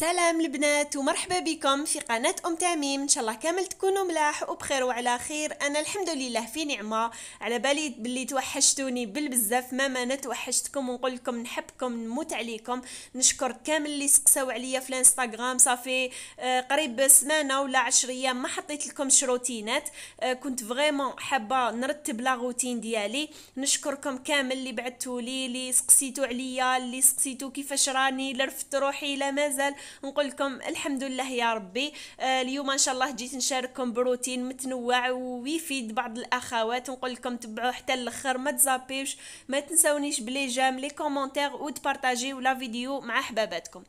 سلام البنات ومرحبا بكم في قناة أم تميم إن شاء الله كامل تكونوا ملاح وبخير وعلى خير أنا الحمد لله في نعمة على بالي باللي توحشتوني بالبزاف ما ما توحشتكم ونقول لكم نحبكم نموت عليكم نشكر كامل اللي سقساو عليا في الانستغرام صافي آه، قريب سمانة ولا عشر أيام ما حطيت لكم روتينات آه، كنت فريمون حابة نرتب لا روتين ديالي نشكركم كامل اللي بعتولي اللي سقسيتو عليا اللي سقسيتو كيفاش راني لرفت روحي لا مازال نقول لكم الحمد لله يا ربي آه، اليوم ان شاء الله جيت نشارككم بروتين متنوع ويفيد بعض الاخوات نقول لكم تبعوه حتى الاخر ما تزابيوش ما تنسونيش بلي جام لي كومونتير وتبارطاجيو لا فيديو مع حباباتكم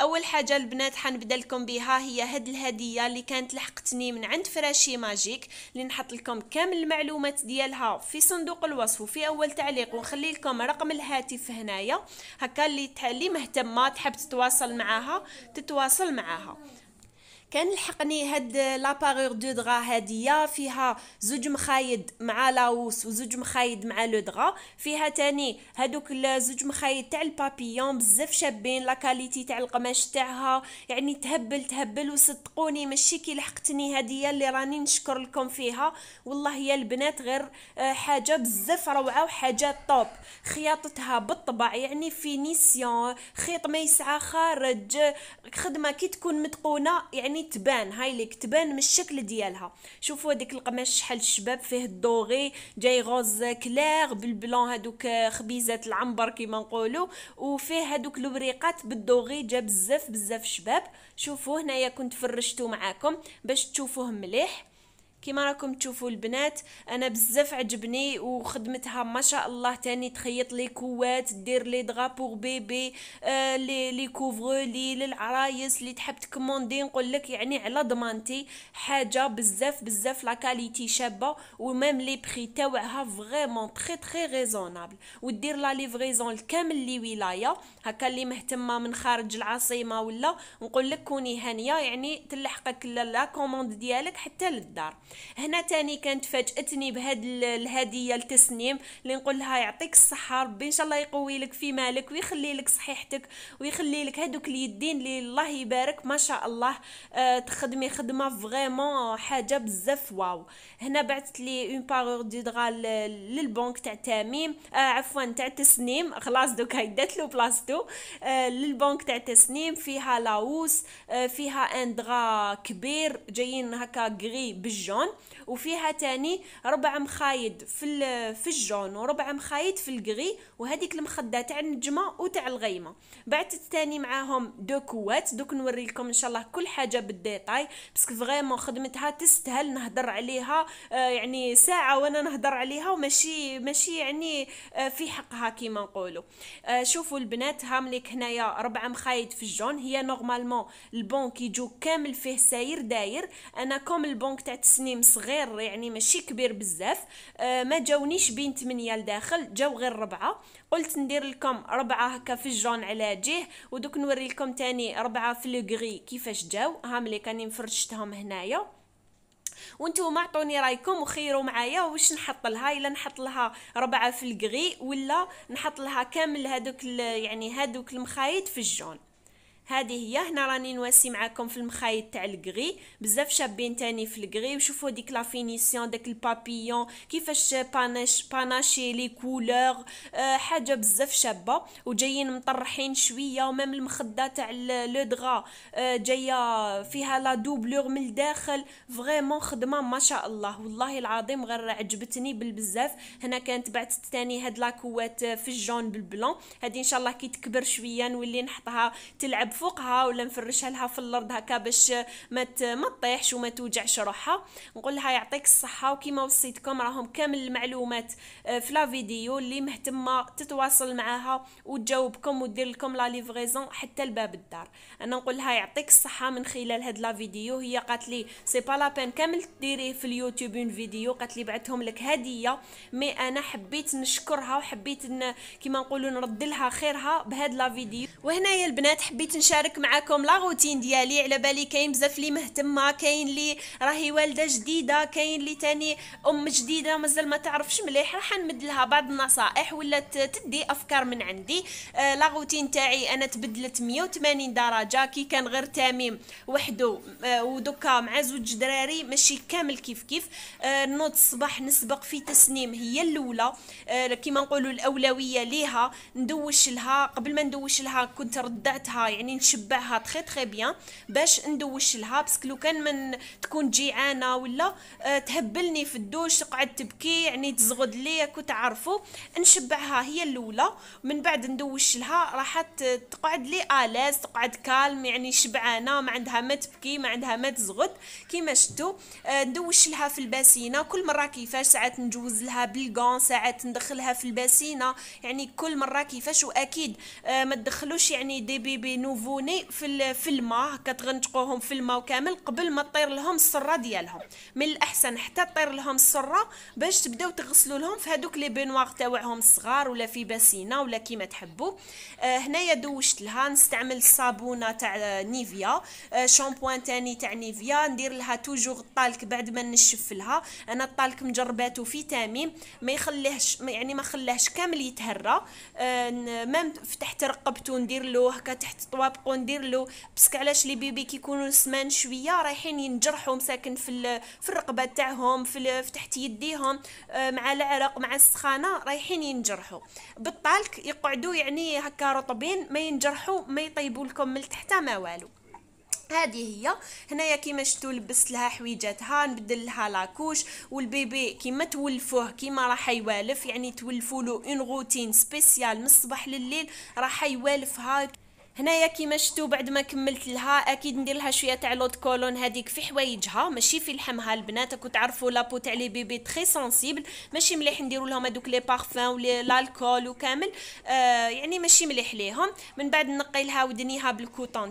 اول حاجه البنات حنبدا لكم بها هي هاد الهديه اللي كانت لحقتني من عند فراشي ماجيك اللي نحط لكم كامل المعلومات ديالها في صندوق الوصف وفي اول تعليق ونخلي لكم رقم الهاتف هنايا هكا اللي اللي مهتمه تحب تتواصل معاها تتواصل معاها كان لحقني هاد لاباغور دو دغا هادية فيها زوج مخايد مع لاوس وزوج مخايد مع لو دغا فيها تاني هادوك زوج مخايد تاع البابيون بزاف شابين لاكاليتي تاع القماش تاعها يعني تهبل تهبل وصدقوني ماشي كي لحقتني هادية اللي راني نشكر لكم فيها والله يا البنات غير آه، حاجه بزاف روعه وحاجه طوب خياطتها بالطبع يعني فينيسيون خيط ما يسعى خارج خدمه كي تكون متقونه يعني يعني تبان هاي ليك تبان من الشكل ديالها شوفوا هذيك القماش شحال الشباب فيه الدوغي جاي غوز كلير بالبلون هذوك خبيزات العنبر كيما نقولوا وفيه هذوك الوريقات بالدوغي جا بزاف بزاف شباب شوفوا هنايا كنت فرشتو معاكم باش تشوفوه مليح كيما راكم تشوفوا البنات انا بزاف عجبني وخدمتها ما شاء الله تاني تخيط لي كوات دير لي دغا بيبي آه لي لي للعرايس اللي تحب تكوموندي نقول لك يعني على ضمانتي حاجه بزاف بزاف لا كاليتي شابه ومام لي بري تاعها فريمون تري تري ريزونابل ودير لا ليفريزون الكامل لي ولايه هكا اللي مهتمه من خارج العاصمه ولا نقول لك كوني هانيه يعني تلحقك لا كوموند ديالك حتى للدار هنا تاني كانت فاجاتني بهاد الهديه لتسنيم اللي نقول لها يعطيك الصحه ربي ان شاء الله يقوي لك في مالك ويخلي لك صحيحتك ويخلي لك هذوك اليدين اللي الله يبارك ما شاء الله آه تخدمي خدمه فريمون حاجه بزاف واو هنا بعثت لي اون بارور دي للبنك تاع تميم آه عفوا تاع تسنيم خلاص هاي دات له بلاصتو آه للبنك تاع تسنيم فيها لاوس آه فيها ان درا كبير جايين هكا غري بالجون الجون وفيها تاني ربع مخايد في في الجون وربع مخايد في الكغي وهذيك المخده تاع النجمه وتاع الغيمه بعثت تاني معاهم دو كوات دوك نوري لكم ان شاء الله كل حاجه بالديتاي باسكو فريمون خدمتها تستاهل نهضر عليها آه، يعني ساعه وانا نهضر عليها وماشي ماشي يعني آه، في حقها كيما نقولوا آه، شوفوا البنات هامليك هنايا ربع مخايد في الجون هي نورمالمون البون يجو كامل فيه ساير داير انا كوم البونك تاع تصميم صغير يعني ماشي كبير بزاف آه، ما جاونيش بين 8 لداخل جاو غير ربعة قلت ندير لكم ربعة هكا في الجون على جه ودوك نوري لكم تاني ربعة في الكغي كيفاش جاو هام اللي كاني مفرشتهم هنايا وانتم عطوني رايكم وخيروا معايا واش نحط لها الا نحط لها ربعه في الكغي ولا نحط لها كامل هذوك يعني هذوك المخايط في الجون هذه هي هنا راني نواسي معاكم في المخايط تاع الكري بزاف شابين تاني في الكري وشوفوا ديك لا فينيسيون داك البابيون كيفاش باناش باناشي لي كولور آه، حاجه بزاف شابه وجايين مطرحين شويه ومام المخده تاع لو دغا آه، جايه فيها لا دوبلور من الداخل فريمون خدمه ما شاء الله والله العظيم غير عجبتني بالبزاف هنا كانت بعثت تاني هاد لاكوات في الجون بالبلون هذه ان شاء الله كي تكبر شويه نولي نحطها تلعب فوقها ولا نفرشها لها في الارض هكا باش ما ما تطيحش وما توجعش روحها نقول لها يعطيك الصحه وكما وصيتكم راهم كامل المعلومات آه، في لا فيديو اللي مهتمه تتواصل معاها وتجاوبكم ودير لكم لا ليفريزون حتى لباب الدار انا نقول لها يعطيك الصحه من خلال هاد لا فيديو هي قالت لي سي با لا بين كامل ديريه في اليوتيوب اون فيديو قالت لي بعتهم لك هديه مي انا حبيت نشكرها وحبيت كيما نقولوا نرد لها خيرها بهاد لا فيديو وهنايا البنات حبيت نشارك معكم لا روتين ديالي على بالي كاين بزاف اللي مهتمه كاين اللي راهي والده جديده كاين اللي تاني ام جديده مازال ما تعرفش مليح راح نمد لها بعض النصائح ولا تدي افكار من عندي آه، لا روتين تاعي انا تبدلت 180 درجه كي كان غير تميم وحده آه، ودكا ودوكا مع زوج دراري ماشي كامل كيف كيف آه، نوض الصباح نسبق في تسنيم هي الاولى كيما نقولوا الاولويه ليها ندوش لها قبل ما ندوش لها كنت ردعتها يعني نشبعها تخي تخي بيان باش ندوش لها باسكو لو كان من تكون جيعانه ولا آه، تهبلني في الدوش تقعد تبكي يعني تزغد ليك وتعرفوا نشبعها هي الاولى من بعد ندوش لها راح تقعد لي الاز تقعد كالم يعني شبعانه ما عندها ما تبكي ما عندها ما تزغد كيما شفتوا آه، ندوش لها في الباسينه كل مره كيفاش ساعات نجوز لها بالكون ساعات ندخلها في الباسينه يعني كل مره كيفاش واكيد آه، ما تدخلوش يعني دي بيبي نوفو كيسيفوني في في الماء كتغنتقوهم في الماء كامل قبل ما تطير لهم السره ديالهم من الاحسن حتى تطير لهم السره باش تبداو تغسلوا لهم في هذوك لي بينوار تاعهم الصغار ولا في باسينه ولا كيما تحبوا آه هنايا دوشت لها نستعمل الصابونه تاع نيفيا آه شامبوان تاني تاع نيفيا ندير لها توجور الطالك بعد ما نشف لها انا الطالك مجرباتو في تاميم ما يخليهش يعني ما خلاهش كامل يتهرى آه ما فتحت رقبته ندير له هكا تحت طوا نبقاو ندير له باسكو علاش لي بيبي كيكونوا سمان شويه رايحين ينجرحوا مساكن في في الرقبه تاعهم في, في تحت يديهم آه، مع العرق مع السخانه رايحين ينجرحوا بالطالك يقعدوا يعني هكا رطبين ما ينجرحوا ما يطيبوا لكم من تحت ما والو هذه هي هنايا كيما شفتوا لبست لها حويجاتها نبدل لها لاكوش والبيبي كيما تولفوه كيما راح يوالف يعني تولفوا له اون روتين سبيسيال من الصباح لليل راح يوالفها هنايا كيما شتو بعد ما كملت لها اكيد ندير لها شويه تاع لود كولون هذيك في حوايجها ماشي في لحمها البنات وتعرفوا لابو تاع لي بيبي تري سونسيبل ماشي مليح نديروا لهم هذوك لي بارفان ولي لالكول وكامل آه يعني ماشي مليح ليهم من بعد نقي لها ودنيها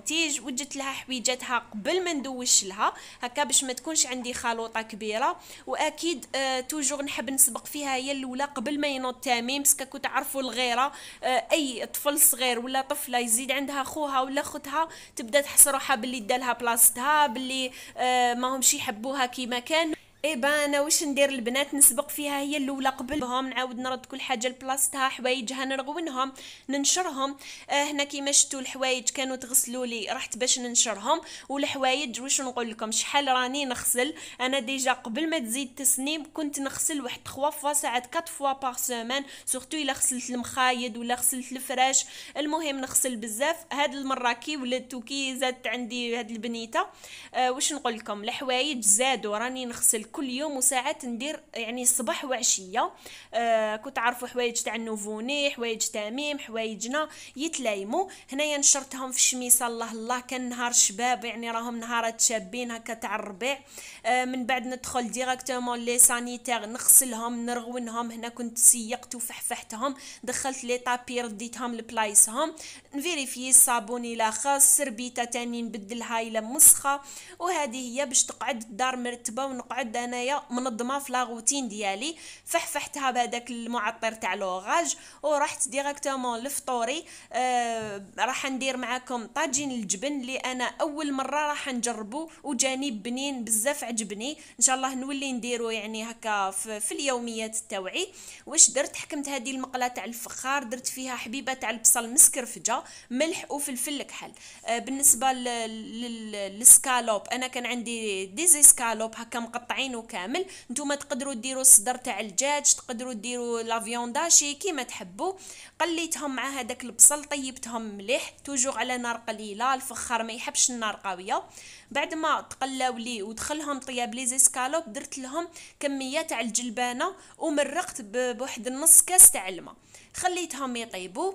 تيج وجدت لها حويجاتها قبل ما ندوش لها هكا باش ما تكونش عندي خلوطه كبيره واكيد آه توجور نحب نسبق فيها هي الاولى قبل ما ينوض تميم باسكو تعرفوا الغيره آه اي طفل صغير ولا طفله يزيد عندها لها خوها ولا خوتها تبدا تحس روحها باللي دالها بلاصتها باللي آه ماهمش يحبوها كيما كان اي انا واش ندير البنات نسبق فيها هي الاولى قبلهم نعاود نرد كل حاجه لبلاصتها حوايجها نرغونهم ننشرهم آه هنا كيما شفتوا الحوايج كانوا تغسلوا لي رحت باش ننشرهم والحوايج واش نقول لكم شحال راني نغسل انا ديجا قبل ما تزيد تسنيم كنت نغسل واحد 3 فوا ساعات 4 فوا بار سيمين سورتو الا غسلت المخايد ولا غسلت الفراش المهم نغسل بزاف هاد المره كي ولات وكي زادت عندي هاد البنيته آه واش نقول لكم الحوايج زادوا راني نغسل كل يوم وساعات ندير يعني الصباح وعشيه آه كنت عارفوا حوايج تاع النوفوني حوايج تاميم حوايجنا يتلايمو هنايا نشرتهم في الشميسه الله الله كان نهار شباب يعني راهم نهارات شابين هكا تاع الربيع آه من بعد ندخل ديراكتومون لي سانيتير نغسلهم نرغونهم هنا كنت سيقت وفحفحتهم دخلت لي طابي ديتهم لبلايصهم نفيريفي الصابون الى خاص سربيته تاني نبدلها الى مسخه وهذه هي باش تقعد الدار مرتبه ونقعد انايا منظمه في لاغوتين ديالي فحفحتها بهذاك المعطر تاع لوغاج ورحت ديريكتومون لفطوري أه راح ندير معكم طاجين الجبن اللي انا اول مره راح نجربه وجاني بنين بزاف عجبني ان شاء الله نولي نديرو يعني هكا في, في اليوميات تاوعي واش درت حكمت هذه المقله تاع الفخار درت فيها حبيبه تاع البصل مسكرفجه ملح وفلفل كحل أه بالنسبه للسكالوب انا كان عندي ديزي سكالوب هكا مقطعين عينو كامل نتوما تقدروا ديروا الصدر تاع الدجاج تقدروا ديروا لا فيونداشي كيما تحبوا قليتهم مع هذاك البصل طيبتهم مليح توجو على نار قليله الفخار ما يحبش النار قويه بعد ما تقلاو لي ودخلهم طياب لي زيسكالوب درت لهم كميه تاع الجلبانه ومرقت بواحد النص كاس تاع الماء خليتهم يطيبوا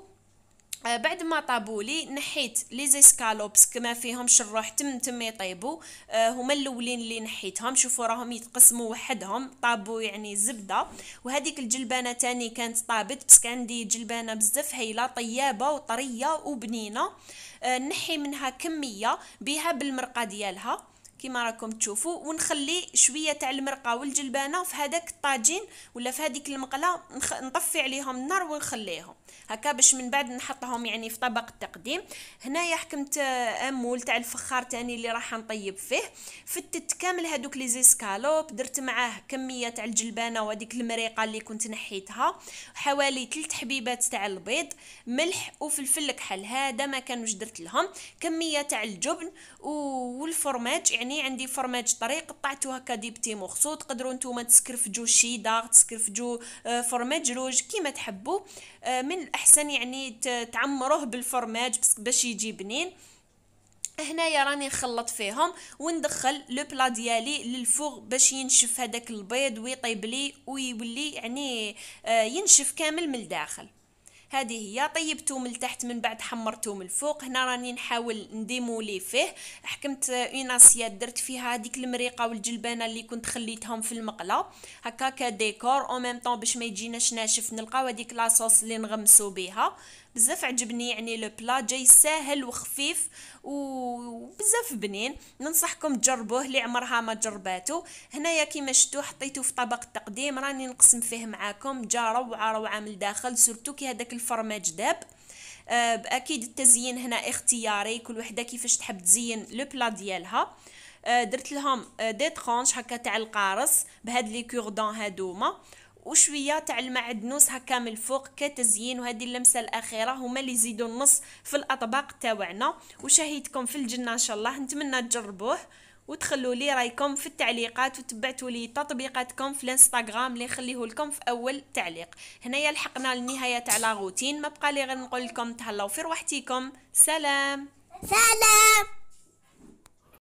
آه، بعد ما طابولي نحيت لي زيسكالوبس كما فيهمش الروح تم تم يطيبوا آه، هما الاولين اللي نحيتهم شوفوا راهم يتقسموا وحدهم طابو يعني زبده وهذيك الجلبانه تاني كانت طابت بس عندي جلبانه بزاف هايله طيابه وطريه وبنينه آه، نحي منها كميه بها بالمرقه ديالها كما راكم تشوفوا ونخلي شويه تاع المرقه والجلبانه في هذاك الطاجين ولا في هذيك المقله نطفي عليهم النار ونخليهم هكا باش من بعد نحطهم يعني في طبق التقديم هنايا حكمت آه، امول تاع الفخار تاني اللي راح نطيب فيه فتت كامل هذوك لي زيسكالوب درت معاه كميه تاع الجلبانه وهذيك المريقه اللي كنت نحيتها حوالي 3 حبيبات تاع البيض ملح وفلفل كحل هذا ما كانوش درت لهم كميه تاع الجبن والفرماج يعني الثاني عندي فرماج طري قطعته هكا ديبتي مخصو تقدروا نتوما شي شيدار تسكرفجو آه، فرماج روج كيما تحبوا آه، من الاحسن يعني تعمروه بالفرماج باش يجي بنين هنايا راني نخلط فيهم وندخل لو بلا ديالي للفوغ باش ينشف هذاك البيض ويطيب لي ويولي يعني آه، ينشف كامل من الداخل هذه هي طيبته من التحت من بعد حمرته من الفوق هنا راني نحاول نديمولي فيه حكمت اون اسياد درت فيها هذيك المريقه والجلبانه اللي كنت خليتهم في المقله هكا كديكور او ميم طون باش ما يجيناش ناشف نلقاو هذيك لاصوص اللي نغمسو بها بزاف عجبني يعني لو بلا جاي ساهل وخفيف وبزاف بنين ننصحكم تجربوه اللي عمرها ما جرباتو هنايا كيما شفتو حطيتو في طبق التقديم راني نقسم فيه معاكم جا روعه روعه من الداخل سورتو كي هذاك الفرماج داب آه اكيد التزيين هنا اختياري كل وحده كيفاش تحب تزين لو بلا ديالها آه درت لهم آه، دي ترونش هكا تاع القارص بهاد لي كوردون هادوما وشويه تاع المعدنوس هكا من الفوق كتزيين وهذه اللمسه الاخيره هما اللي يزيدوا النص في الاطباق تاعنا وشهيتكم في الجنه ان شاء الله نتمنى تجربوه وتخلوا لي رايكم في التعليقات وتبعتوا لي تطبيقاتكم في الانستغرام اللي نخليه لكم في اول تعليق هنايا لحقنا النهايه تاع لا روتين ما بقى لي غير نقول لكم تهلاو في روحتيكم سلام سلام